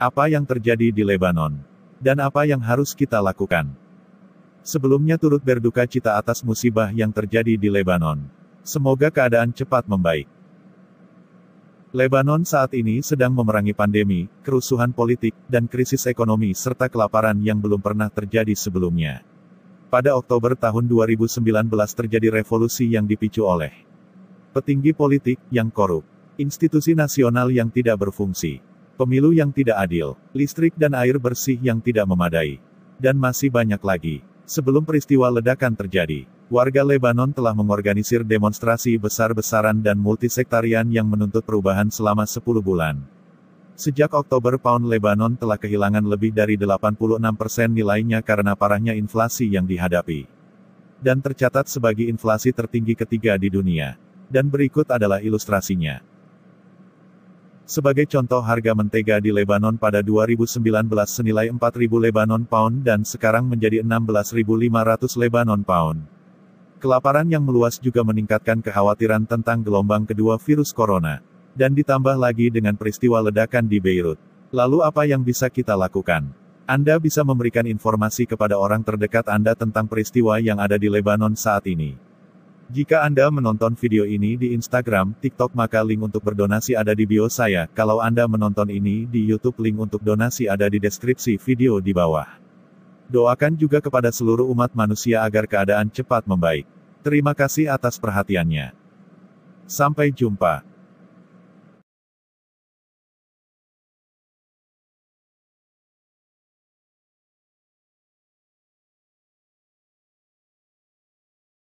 Apa yang terjadi di Lebanon? Dan apa yang harus kita lakukan? Sebelumnya turut berduka cita atas musibah yang terjadi di Lebanon. Semoga keadaan cepat membaik. Lebanon saat ini sedang memerangi pandemi, kerusuhan politik, dan krisis ekonomi serta kelaparan yang belum pernah terjadi sebelumnya. Pada Oktober tahun 2019 terjadi revolusi yang dipicu oleh petinggi politik yang korup, institusi nasional yang tidak berfungsi, Pemilu yang tidak adil, listrik dan air bersih yang tidak memadai. Dan masih banyak lagi. Sebelum peristiwa ledakan terjadi, warga Lebanon telah mengorganisir demonstrasi besar-besaran dan multisektarian yang menuntut perubahan selama 10 bulan. Sejak Oktober pound Lebanon telah kehilangan lebih dari 86% nilainya karena parahnya inflasi yang dihadapi. Dan tercatat sebagai inflasi tertinggi ketiga di dunia. Dan berikut adalah ilustrasinya. Sebagai contoh harga mentega di Lebanon pada 2019 senilai 4.000 Lebanon pound dan sekarang menjadi 16.500 Lebanon pound. Kelaparan yang meluas juga meningkatkan kekhawatiran tentang gelombang kedua virus corona. Dan ditambah lagi dengan peristiwa ledakan di Beirut. Lalu apa yang bisa kita lakukan? Anda bisa memberikan informasi kepada orang terdekat Anda tentang peristiwa yang ada di Lebanon saat ini. Jika Anda menonton video ini di Instagram, TikTok maka link untuk berdonasi ada di bio saya. Kalau Anda menonton ini di YouTube link untuk donasi ada di deskripsi video di bawah. Doakan juga kepada seluruh umat manusia agar keadaan cepat membaik. Terima kasih atas perhatiannya. Sampai jumpa.